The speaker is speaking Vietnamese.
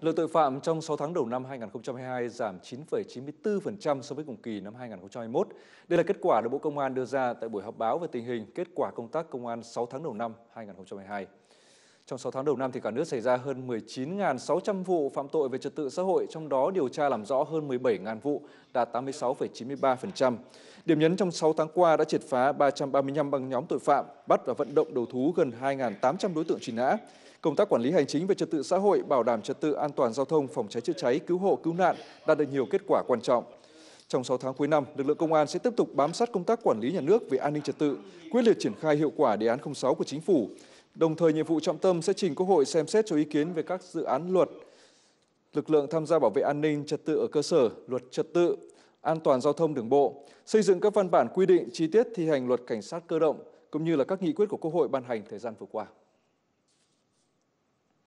Lượng tội phạm trong 6 tháng đầu năm 2022 giảm 9,94% so với cùng kỳ năm 2021. Đây là kết quả được Bộ Công an đưa ra tại buổi họp báo về tình hình kết quả công tác công an 6 tháng đầu năm 2022. Trong 6 tháng đầu năm, thì cả nước xảy ra hơn 19.600 vụ phạm tội về trật tự xã hội, trong đó điều tra làm rõ hơn 17.000 vụ, đạt 86,93%. Điểm nhấn trong 6 tháng qua đã triệt phá 335 băng nhóm tội phạm, bắt và vận động đầu thú gần 2.800 đối tượng truy nã. Công tác quản lý hành chính về trật tự xã hội, bảo đảm trật tự an toàn giao thông, phòng cháy chữa cháy, cứu hộ, cứu nạn đạt được nhiều kết quả quan trọng. Trong 6 tháng cuối năm, lực lượng công an sẽ tiếp tục bám sát công tác quản lý nhà nước về an ninh trật tự, quyết liệt triển khai hiệu quả đề án 06 của chính phủ, Đồng thời, nhiệm vụ trọng tâm sẽ trình Quốc hội xem xét cho ý kiến về các dự án luật, lực lượng tham gia bảo vệ an ninh trật tự ở cơ sở, luật trật tự, an toàn giao thông đường bộ, xây dựng các văn bản quy định chi tiết thi hành luật cảnh sát cơ động, cũng như là các nghị quyết của Quốc hội ban hành thời gian vừa qua.